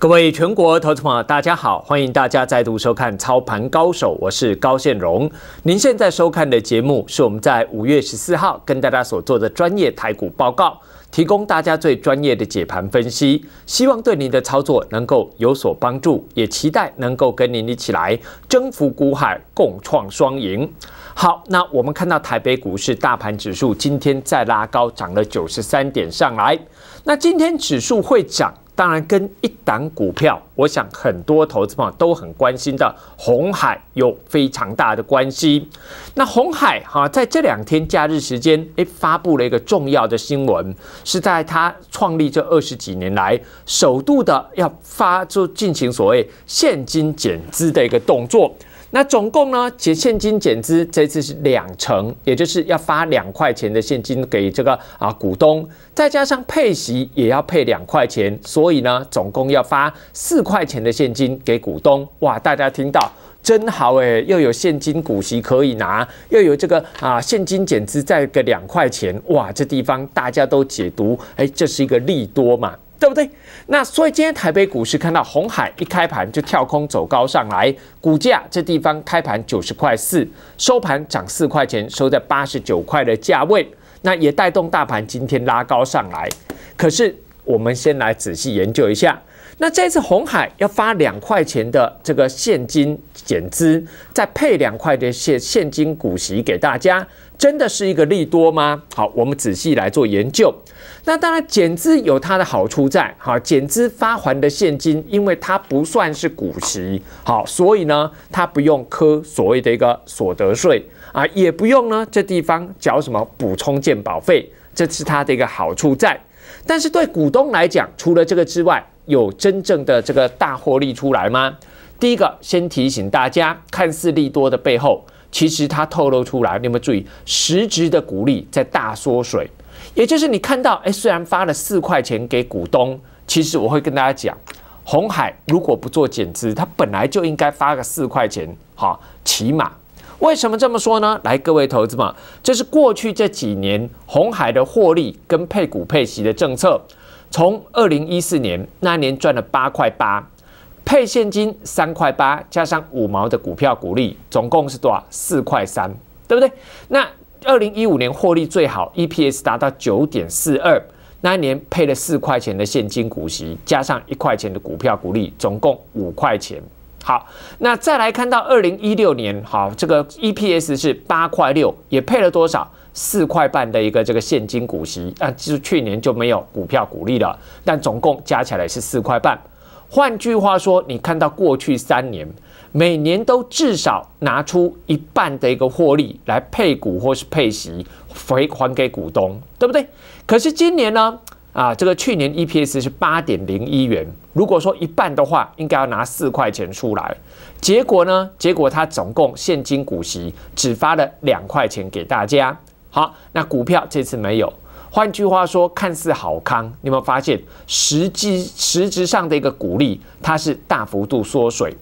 各位全国投资友，大家好！欢迎大家再度收看《操盘高手》，我是高现荣。您现在收看的节目是我们在五月十四号跟大家所做的专业台股报告，提供大家最专业的解盘分析，希望对您的操作能够有所帮助，也期待能够跟您一起来征服股海，共创双赢。好，那我们看到台北股市大盘指数今天再拉高，涨了九十三点上来。那今天指数会涨？当然，跟一档股票，我想很多投资朋友都很关心的红海有非常大的关系。那红海哈，在这两天假日时间，哎，发布了一个重要的新闻，是在他创立这二十几年来，首度的要发就进行所谓现金减资的一个动作。那总共呢？减现金减资这次是两成，也就是要发两块钱的现金给这个啊股东，再加上配息也要配两块钱，所以呢，总共要发四块钱的现金给股东。哇，大家听到真好哎，又有现金股息可以拿，又有这个啊现金减资再个两块钱。哇，这地方大家都解读哎，这是一个利多嘛。对不对？那所以今天台北股市看到红海一开盘就跳空走高上来，股价这地方开盘九十块四，收盘涨四块钱，收在八十九块的价位，那也带动大盘今天拉高上来。可是我们先来仔细研究一下。那这次红海要发两块钱的这个现金减资，再配两块的现现金股息给大家，真的是一个利多吗？好，我们仔细来做研究。那当然减资有它的好处在，哈，减资发还的现金，因为它不算是股息，好，所以呢，它不用科所谓的一个所得税啊，也不用呢这地方缴什么补充健保费，这是它的一个好处在。但是对股东来讲，除了这个之外，有真正的这个大获利出来吗？第一个先提醒大家，看似利多的背后，其实它透露出来，有没有注意？实质的股利在大缩水，也就是你看到，哎，虽然发了四块钱给股东，其实我会跟大家讲，红海如果不做减资，它本来就应该发个四块钱，哈，起码。为什么这么说呢？来，各位投资嘛，这是过去这几年红海的获利跟配股配息的政策。从二零一四年那一年赚了八块八，配现金三块八，加上五毛的股票股利，总共是多少？四块三，对不对？那二零一五年获利最好，EPS 达到九点四二，那一年配了四块钱的现金股息，加上一块钱的股票股利，总共五块钱。好，那再来看到二零一六年，好，这个 EPS 是八块六，也配了多少？四块半的一个这个现金股息，但就是去年就没有股票股利了，但总共加起来是四块半。换句话说，你看到过去三年每年都至少拿出一半的一个获利来配股或是配息，回还给股东，对不对？可是今年呢？啊，这个去年 EPS 是八点零一元，如果说一半的话，应该要拿四块钱出来，结果呢？结果他总共现金股息只发了两块钱给大家。好，那股票这次没有。换句话说，看似好康，你有没有发现实际实质上的一个股利，它是大幅度缩水。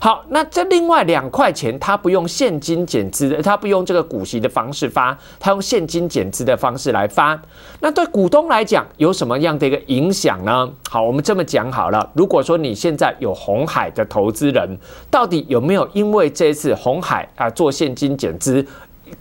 好，那这另外两块钱，它不用现金减资的，它不用这个股息的方式发，它用现金减资的方式来发。那对股东来讲，有什么样的一个影响呢？好，我们这么讲好了。如果说你现在有红海的投资人，到底有没有因为这次红海啊做现金减资？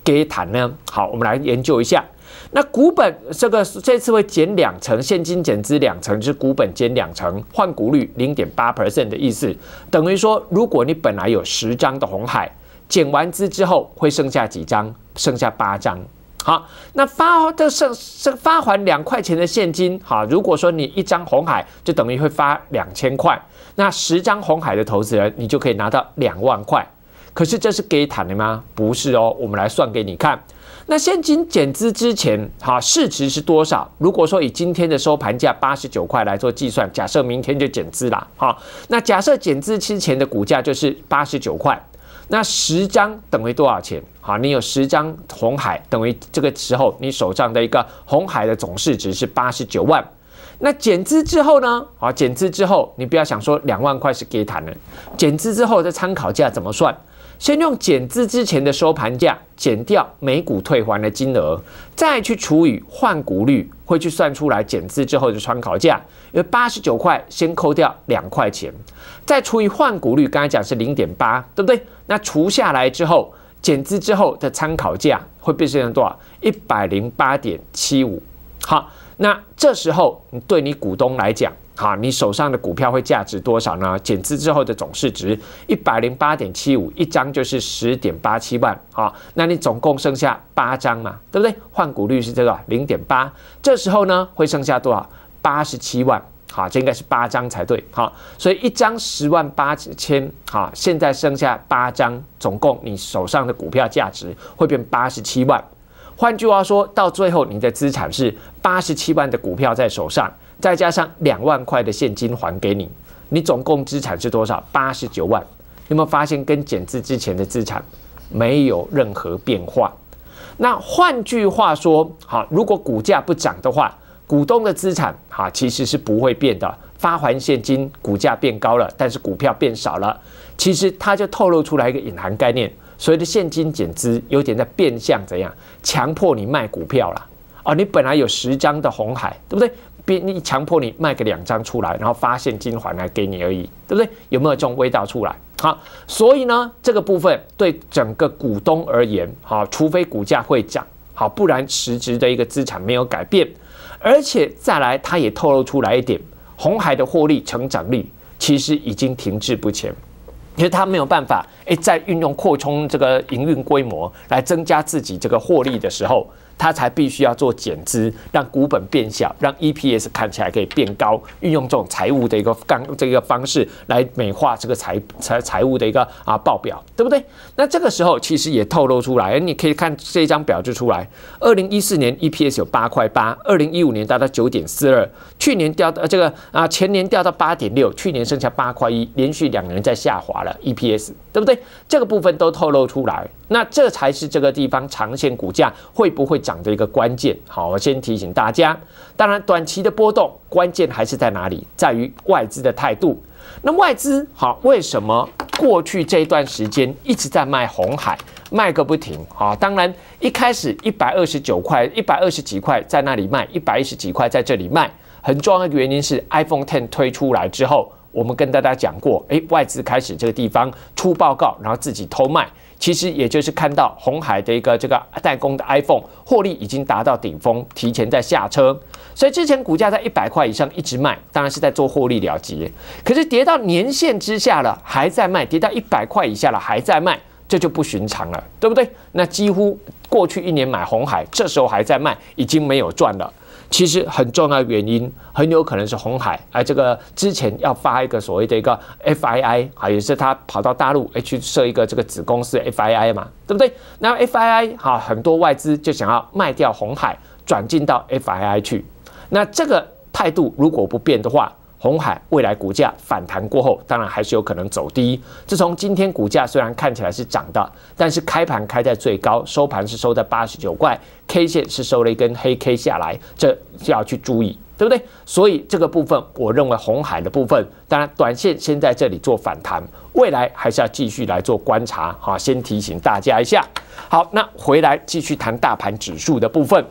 给谈呢？好，我们来研究一下。那股本这个这次会减两成，现金减资两成，就是股本减两成，换股率零点八 percent 的意思，等于说，如果你本来有十张的红海，减完资之后会剩下几张？剩下八张。好，那发这剩这发还两块钱的现金，好，如果说你一张红海就等于会发两千块，那十张红海的投资人，你就可以拿到两万块。可是这是给谈的吗？不是哦，我们来算给你看。那现金减资之前，哈，市值是多少？如果说以今天的收盘价八十九块来做计算，假设明天就减资了，好，那假设减资之前的股价就是八十九块，那十张等于多少钱？好，你有十张红海，等于这个时候你手上的一个红海的总市值是八十九万。那减资之后呢？好，减资之后，你不要想说两万块是给谈的，减资之后的参考价怎么算？先用减资之前的收盘价减掉每股退还的金额，再去除以换股率，会去算出来减资之后的参考价。因八十九块，先扣掉两块钱，再除以换股率，刚才讲是零点八，对不对？那除下来之后，减资之后的参考价会变成多少？一百零八点七五。好，那这时候你对你股东来讲。好，你手上的股票会价值多少呢？减资之后的总市值一百零八点七五，一张就是十点八七万。好，那你总共剩下八张嘛，对不对？换股率是这个零点八，这时候呢会剩下多少？八十七万。好，这应该是八张才对。好，所以一张十万八千，好，现在剩下八张，总共你手上的股票价值会变八十七万。换句话说到最后，你的资产是八十七万的股票在手上。再加上两万块的现金还给你，你总共资产是多少？八十九万。有没有发现跟减资之前的资产没有任何变化？那换句话说，好，如果股价不涨的话，股东的资产哈其实是不会变的。发还现金，股价变高了，但是股票变少了。其实它就透露出来一个隐含概念，所谓的现金减资有点在变相怎样强迫你卖股票了啊？你本来有十张的红海，对不对？逼你强迫你卖个两张出来，然后发现金还来给你而已，对不对？有没有这种味道出来？好，所以呢，这个部分对整个股东而言，好，除非股价会涨，好，不然实质的一个资产没有改变。而且再来，他也透露出来一点，红海的获利成长率其实已经停滞不前，因为他没有办法，哎，在运用扩充这个营运规模来增加自己这个获利的时候。它才必须要做减资，让股本变小，让 EPS 看起来可以变高，运用这种财务的一个刚这个方式来美化这个财财财务的一个啊报表，对不对？那这个时候其实也透露出来，你可以看这张表就出来，二零一四年 EPS 有八块八，二零一五年达到九点四二，去年掉呃这个啊前年掉到八点六，去年剩下八块一，连续两年在下滑了 EPS，对不对？这个部分都透露出来。那这才是这个地方长线股价会不会涨的一个关键。好，我先提醒大家，当然短期的波动关键还是在哪里，在于外资的态度。那外资好，为什么过去这一段时间一直在卖红海，卖个不停啊？当然，一开始一百二十九块、一百二十几块在那里卖，一百一十几块在这里卖。很重要的原因是 iPhone Ten 推出来之后，我们跟大家讲过，哎，外资开始这个地方出报告，然后自己偷卖。其实也就是看到红海的一个这个代工的 iPhone 获利已经达到顶峰，提前在下车。所以之前股价在一百块以上一直卖，当然是在做获利了结。可是跌到年线之下了还在卖，跌到一百块以下了还在卖。这就不寻常了，对不对？那几乎过去一年买红海，这时候还在卖，已经没有赚了。其实很重要的原因，很有可能是红海哎，这个之前要发一个所谓的一个 FII 啊，也是他跑到大陆去设一个这个子公司 FII 嘛，对不对？那 FII 哈，很多外资就想要卖掉红海，转进到 FII 去。那这个态度如果不变的话，红海未来股价反弹过后，当然还是有可能走低。自从今天股价虽然看起来是涨的，但是开盘开在最高，收盘是收在八十九块，K 线是收了一根黑 K 下来，这就要去注意，对不对？所以这个部分，我认为红海的部分，当然短线先在这里做反弹，未来还是要继续来做观察，哈，先提醒大家一下。好，那回来继续谈大盘指数的部分。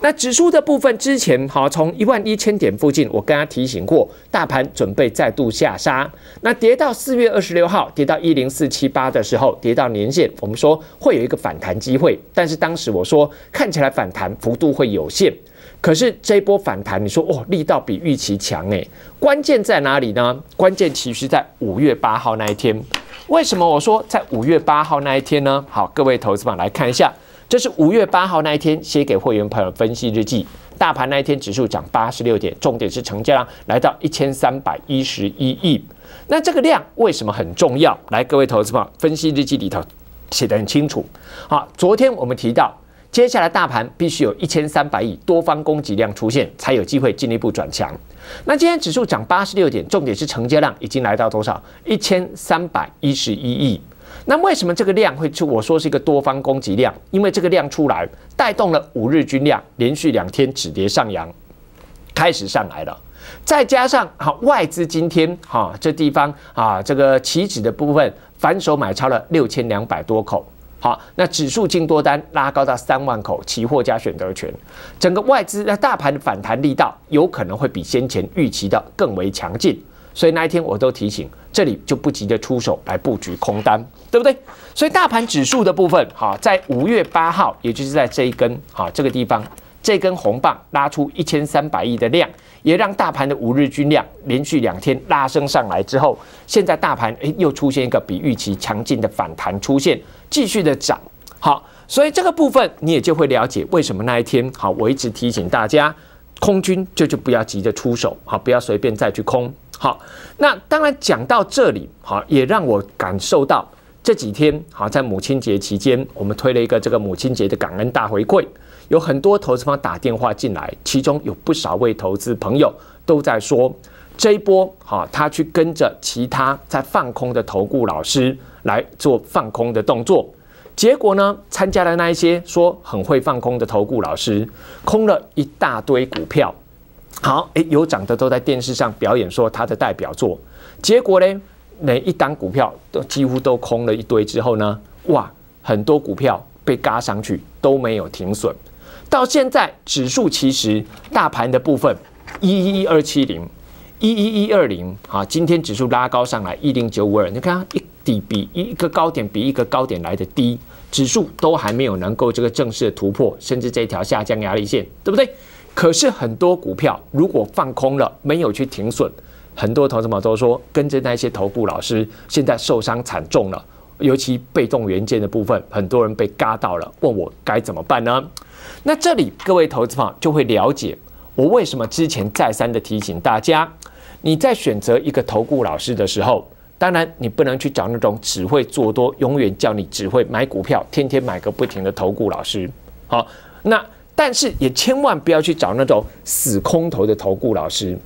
那指数的部分之前好，从一万一千点附近，我跟他提醒过，大盘准备再度下杀。那跌到四月二十六号，跌到一零四七八的时候，跌到年线，我们说会有一个反弹机会。但是当时我说，看起来反弹幅度会有限。可是这一波反弹，你说哦，力道比预期强诶。关键在哪里呢？关键其实，在五月八号那一天。为什么我说在五月八号那一天呢？好，各位投资版来看一下。这是五月八号那一天写给会员朋友分析日记，大盘那一天指数涨八十六点，重点是成交量来到一千三百一十一亿。那这个量为什么很重要？来，各位投资朋友，分析日记里头写得很清楚。好，昨天我们提到，接下来大盘必须有一千三百亿多方供给量出现，才有机会进一步转强。那今天指数涨八十六点，重点是成交量已经来到多少？一千三百一十一亿。那为什么这个量会出？我说是一个多方攻击量，因为这个量出来带动了五日均量，连续两天止跌上扬，开始上来了。再加上哈外资今天哈这地方啊这个起止的部分反手买超了六千两百多口，好那指数净多单拉高到三万口，期货加选择权，整个外资那大盘的反弹力道有可能会比先前预期的更为强劲。所以那一天我都提醒，这里就不急着出手来布局空单，对不对？所以大盘指数的部分，哈，在五月八号，也就是在这一根哈，这个地方，这根红棒拉出一千三百亿的量，也让大盘的五日均量连续两天拉升上来之后，现在大盘诶又出现一个比预期强劲的反弹出现，继续的涨，好，所以这个部分你也就会了解为什么那一天好，我一直提醒大家，空军就就不要急着出手，好，不要随便再去空。好，那当然讲到这里，好，也让我感受到这几天，好，在母亲节期间，我们推了一个这个母亲节的感恩大回馈，有很多投资方打电话进来，其中有不少位投资朋友都在说，这一波，好，他去跟着其他在放空的投顾老师来做放空的动作，结果呢，参加了那一些说很会放空的投顾老师，空了一大堆股票。好，诶，有涨的都在电视上表演说他的代表作，结果呢，每一单股票都几乎都空了一堆之后呢，哇，很多股票被嘎上去都没有停损，到现在指数其实大盘的部分一一二七零一一一二零啊，今天指数拉高上来一零九五二，你看一底比一个高点比一个高点来的低，指数都还没有能够这个正式的突破，甚至这条下降压力线，对不对？可是很多股票如果放空了，没有去停损，很多投资友都说跟着那些投顾老师现在受伤惨重了，尤其被动元件的部分，很多人被嘎到了。问我该怎么办呢？那这里各位投资友就会了解我为什么之前再三的提醒大家，你在选择一个投顾老师的时候，当然你不能去找那种只会做多，永远叫你只会买股票，天天买个不停的投顾老师。好，那。但是也千万不要去找那种死空头的投顾老师，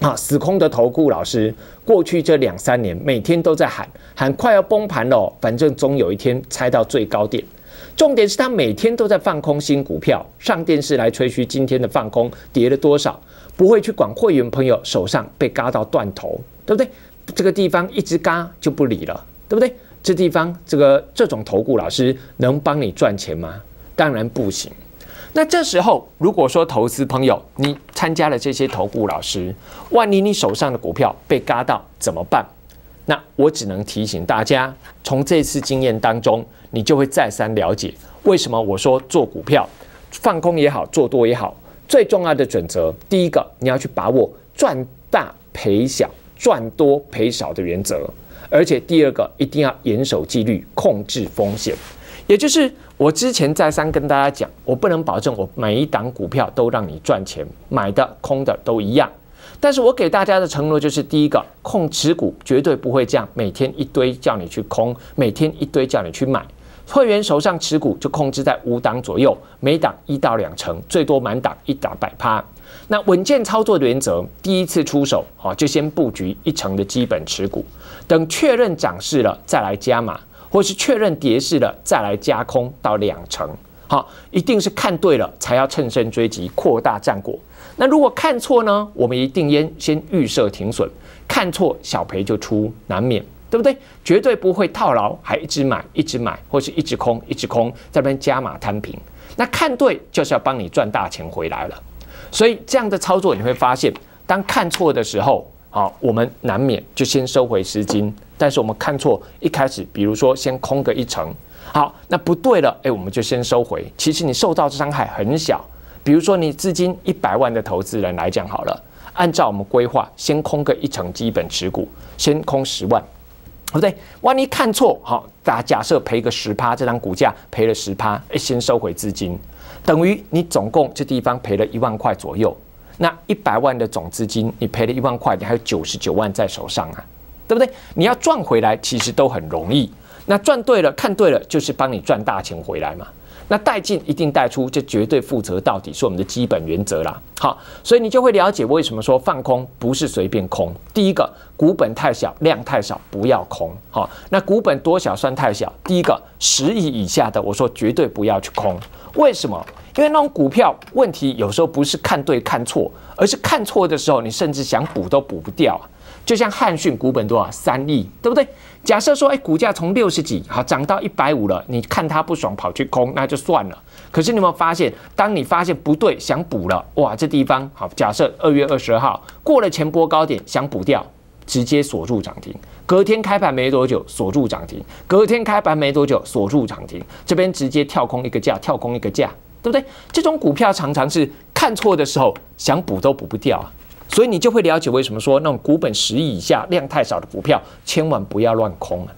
啊，死空的投顾老师，过去这两三年每天都在喊喊快要崩盘了，反正终有一天猜到最高点。重点是他每天都在放空新股票，上电视来吹嘘今天的放空跌了多少，不会去管会员朋友手上被割到断头，对不对？这个地方一直割就不理了，对不对？这地方这个这种投顾老师能帮你赚钱吗？当然不行。那这时候，如果说投资朋友你参加了这些投顾老师，万一你手上的股票被嘎到怎么办？那我只能提醒大家，从这次经验当中，你就会再三了解为什么我说做股票放空也好，做多也好，最重要的准则，第一个你要去把握赚大赔小、赚多赔少的原则，而且第二个一定要严守纪律，控制风险。也就是我之前再三跟大家讲，我不能保证我每一档股票都让你赚钱，买的空的都一样。但是我给大家的承诺就是，第一个，控持股绝对不会这样，每天一堆叫你去空，每天一堆叫你去买。会员手上持股就控制在五档左右，每档一到两成，最多满档一档百趴。那稳健操作的原则，第一次出手啊，就先布局一成的基本持股，等确认涨势了再来加码。或是确认跌势了，再来加空到两成，好，一定是看对了才要趁胜追击，扩大战果。那如果看错呢？我们一定先先预设停损，看错小赔就出，难免，对不对？绝对不会套牢，还一直买一直买，或是一直空一直空，在那边加码摊平。那看对就是要帮你赚大钱回来了。所以这样的操作，你会发现，当看错的时候。好，我们难免就先收回资金，但是我们看错一开始，比如说先空个一层，好，那不对了，哎，我们就先收回。其实你受到的伤害很小，比如说你资金一百万的投资人来讲好了，按照我们规划，先空个一层基本持股，先空十万，对不对？万一看错，好，假假设赔个十趴，这张股价赔了十趴，先收回资金，等于你总共这地方赔了一万块左右。那一百万的总资金，你赔了一万块，你还有九十九万在手上啊，对不对？你要赚回来，其实都很容易。那赚对了，看对了，就是帮你赚大钱回来嘛。那带进一定带出，这绝对负责到底是我们的基本原则啦。好，所以你就会了解为什么说放空不是随便空。第一个股本太小，量太少，不要空。好，那股本多小算太小？第一个十亿以下的，我说绝对不要去空。为什么？因为那种股票问题有时候不是看对看错，而是看错的时候，你甚至想补都补不掉。就像汉讯股本多少三亿，对不对？假设说，哎，股价从六十几好涨到一百五了，你看它不爽，跑去空，那就算了。可是你有没有发现，当你发现不对，想补了，哇，这地方好，假设二月二十二号过了前波高点，想补掉，直接锁住涨停。隔天开盘没多久，锁住涨停。隔天开盘没多久，锁住涨停。这边直接跳空一个价，跳空一个价，对不对？这种股票常常是看错的时候，想补都补不掉啊。所以你就会了解为什么说那种股本十亿以下量太少的股票，千万不要乱空了，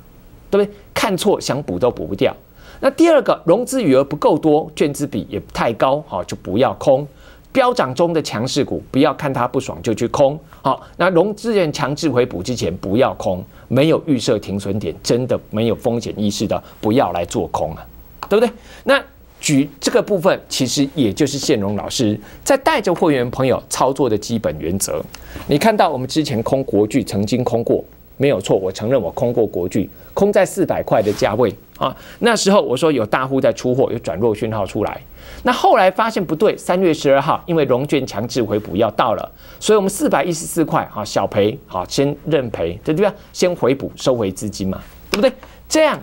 对不对？看错想补都补不掉。那第二个，融资余额不够多，券资比也太高，好就不要空。飙涨中的强势股，不要看它不爽就去空。好，那融资人强制回补之前不要空，没有预设停损点，真的没有风险意识的，不要来做空啊，对不对？那。举这个部分，其实也就是宪荣老师在带着会员朋友操作的基本原则。你看到我们之前空国剧曾经空过，没有错，我承认我空过国剧，空在四百块的价位啊。那时候我说有大户在出货，有转弱讯号出来。那后来发现不对，三月十二号，因为融券强制回补要到了，所以我们四百一十四块啊，小赔啊，先认赔，对不对？先回补收回资金嘛，对不对？这样。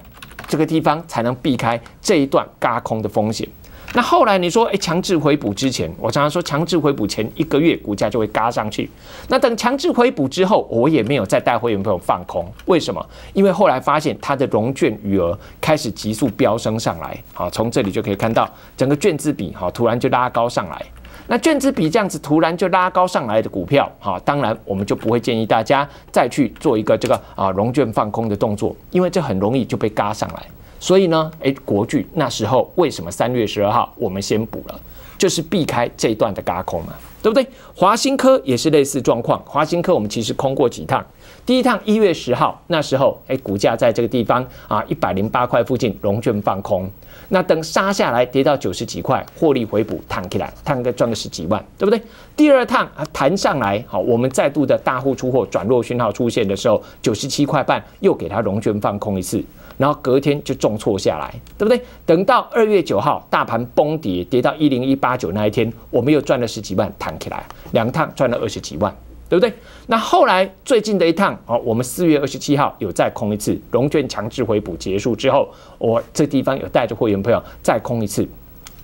这个地方才能避开这一段嘎空的风险。那后来你说，哎，强制回补之前，我常常说强制回补前一个月股价就会嘎上去。那等强制回补之后，我也没有再带会员朋友放空，为什么？因为后来发现它的融券余额开始急速飙升上来。好，从这里就可以看到整个券字比好突然就拉高上来。那卷子比这样子突然就拉高上来的股票，好，当然我们就不会建议大家再去做一个这个啊融券放空的动作，因为这很容易就被嘎上来。所以呢，哎，国巨那时候为什么三月十二号我们先补了？就是避开这一段的高空嘛，对不对？华新科也是类似状况。华新科我们其实空过几趟，第一趟一月十号那时候，哎，股价在这个地方啊，一百零八块附近，龙卷放空。那等杀下来跌到九十几块，获利回补，弹起来，弹个赚个十几万，对不对？第二趟啊，弹上来好，我们再度的大户出货，转弱讯号出现的时候，九十七块半又给它龙卷放空一次。然后隔天就重挫下来，对不对？等到二月九号大盘崩跌，跌到一零一八九那一天，我们又赚了十几万，弹起来两趟赚了二十几万，对不对？那后来最近的一趟，哦，我们四月二十七号有再空一次，融券强制回补结束之后，我这地方有带着会员朋友再空一次，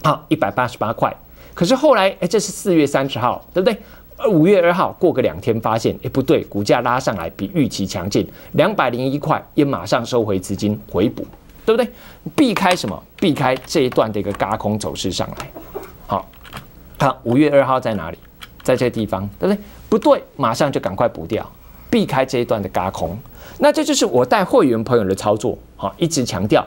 好一百八十八块。可是后来，哎，这是四月三十号，对不对？而五月二号过个两天，发现哎不对，股价拉上来比预期强劲，两百零一块也马上收回资金回补，对不对？避开什么？避开这一段的一个嘎空走势上来。好，看五月二号在哪里？在这地方，对不对？不对，马上就赶快补掉，避开这一段的嘎空。那这就是我带会员朋友的操作，好，一直强调。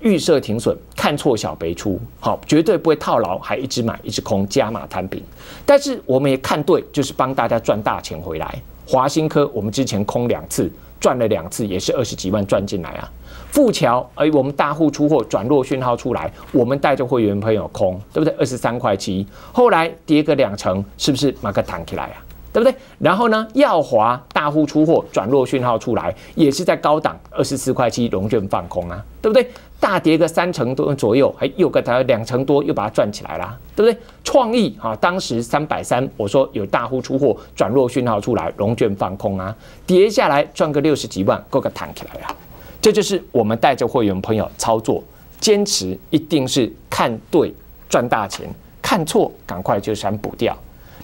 预设停损，看错小白出，好绝对不会套牢，还一直买一直空加码摊平。但是我们也看对，就是帮大家赚大钱回来。华新科我们之前空两次，赚了两次也是二十几万赚进来啊。富桥哎，我们大户出货转弱讯号出来，我们带着会员朋友空，对不对？二十三块七，后来跌个两成，是不是马克弹起来啊？对不对？然后呢？耀华大户出货转弱讯号出来，也是在高档二十四块七龙卷放空啊，对不对？大跌个三成多左右，还又给它两成多，又把它赚起来啦，对不对？创意啊，当时三百三，我说有大户出货转弱讯号出来，龙卷放空啊，跌下来赚个六十几万，够个弹起来啊。这就是我们带着会员朋友操作，坚持一定是看对赚大钱，看错赶快就先补掉。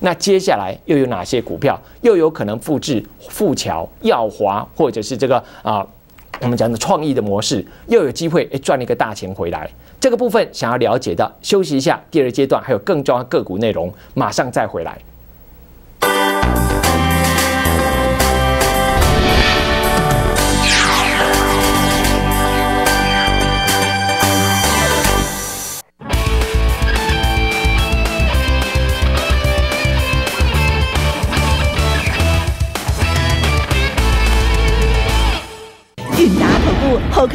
那接下来又有哪些股票又有可能复制富桥、耀华，或者是这个啊，我们讲的创意的模式，又有机会诶赚了一个大钱回来？这个部分想要了解的，休息一下。第二阶段还有更重要的个股内容，马上再回来。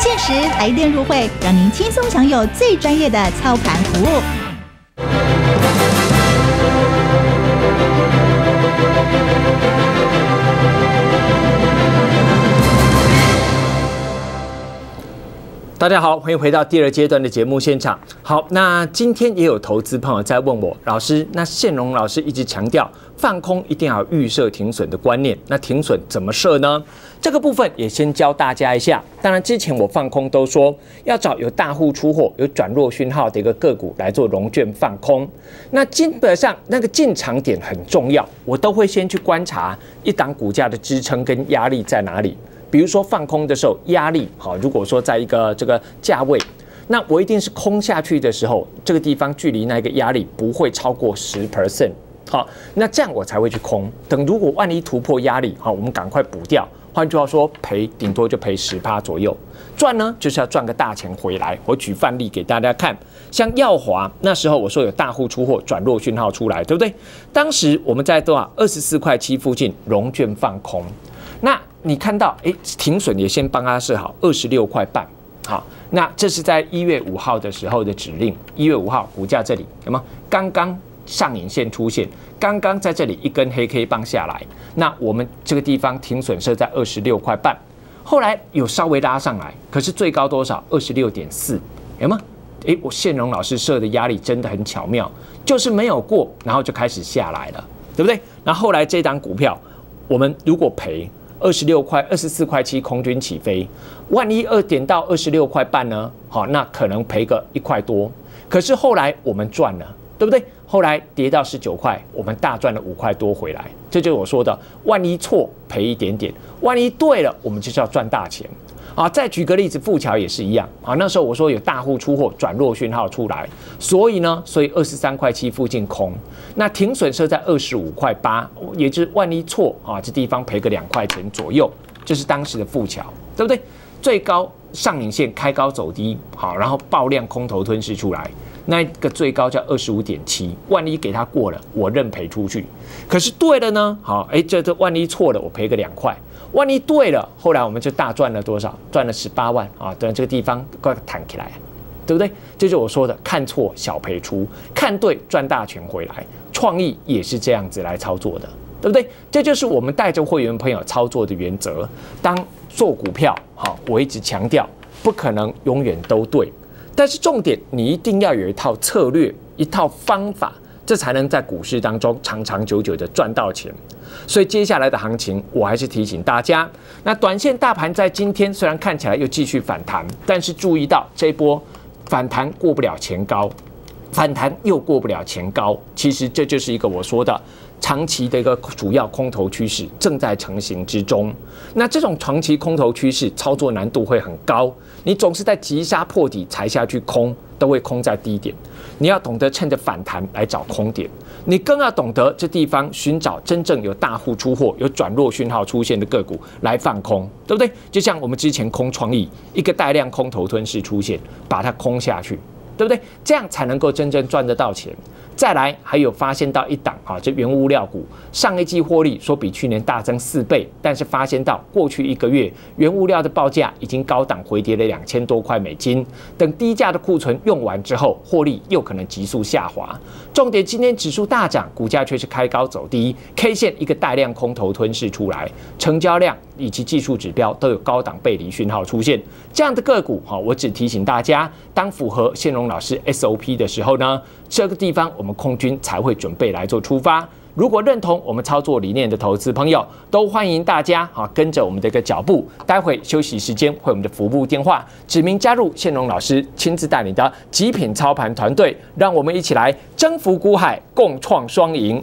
限时来电入会，让您轻松享有最专业的操盘服务。大家好，欢迎回到第二阶段的节目现场。好，那今天也有投资朋友在问我老师，那现龙老师一直强调放空一定要预设停损的观念，那停损怎么设呢？这个部分也先教大家一下。当然之前我放空都说要找有大户出货、有转弱讯号的一个个股来做龙卷放空。那基本上那个进场点很重要，我都会先去观察一档股价的支撑跟压力在哪里。比如说放空的时候压力好，如果说在一个这个价位，那我一定是空下去的时候，这个地方距离那个压力不会超过十 percent 好，那这样我才会去空。等如果万一突破压力好，我们赶快补掉。换句话说，赔顶多就赔十趴左右，赚呢就是要赚个大钱回来。我举范例给大家看，像耀华那时候我说有大户出货转弱讯号出来，对不对？当时我们在多少二十四块七附近融券放空。你看到哎，停损也先帮他设好二十六块半，好，那这是在一月五号的时候的指令。一月五号股价这里有吗？刚刚上影线出现，刚刚在这里一根黑 K 棒下来，那我们这个地方停损设在二十六块半。后来有稍微拉上来，可是最高多少？二十六点四有吗？哎，我宪荣老师设的压力真的很巧妙，就是没有过，然后就开始下来了，对不对？那后来这档股票，我们如果赔。二十六块，二十四块七，空军起飞。万一二点到二十六块半呢？好，那可能赔个一块多。可是后来我们赚了，对不对？后来跌到十九块，我们大赚了五块多回来。这就是我说的，万一错赔一点点，万一对了，我们就是要赚大钱。啊，再举个例子，富桥也是一样啊。那时候我说有大户出货转弱讯号出来，所以呢，所以二十三块七附近空，那停损设在二十五块八，也就是万一错啊，这地方赔个两块钱左右，就是当时的富桥，对不对？最高上影线开高走低，好，然后爆量空头吞噬出来，那个最高叫二十五点七，万一给他过了，我认赔出去。可是对了呢，好，哎，这这万一错了，我赔个两块。万一对了，后来我们就大赚了多少？赚了十八万啊！等这个地方快弹起来，对不对？这就是我说的，看错小赔出，看对赚大钱回来。创意也是这样子来操作的，对不对？这就是我们带着会员朋友操作的原则。当做股票，哈，我一直强调，不可能永远都对，但是重点你一定要有一套策略，一套方法。这才能在股市当中长长久久的赚到钱，所以接下来的行情，我还是提醒大家，那短线大盘在今天虽然看起来又继续反弹，但是注意到这波反弹过不了前高，反弹又过不了前高，其实这就是一个我说的长期的一个主要空头趋势正在成型之中。那这种长期空头趋势操作难度会很高，你总是在急杀破底才下去空，都会空在低点。你要懂得趁着反弹来找空点，你更要懂得这地方寻找真正有大户出货、有转弱讯号出现的个股来放空，对不对？就像我们之前空创意，一个带量空头吞噬出现，把它空下去，对不对？这样才能够真正赚得到钱。再来还有发现到一档啊，这原物料股上一季获利说比去年大增四倍，但是发现到过去一个月原物料的报价已经高档回跌了两千多块美金，等低价的库存用完之后，获利又可能急速下滑。重点今天指数大涨，股价却是开高走低，K 线一个带量空头吞噬出来，成交量以及技术指标都有高档背离讯号出现，这样的个股哈，我只提醒大家，当符合现荣老师 SOP 的时候呢？这个地方，我们空军才会准备来做出发。如果认同我们操作理念的投资朋友，都欢迎大家啊，跟着我们的一个脚步。待会休息时间会我们的服务电话，指名加入线龙老师亲自带领的极品操盘团队，让我们一起来征服股海，共创双赢。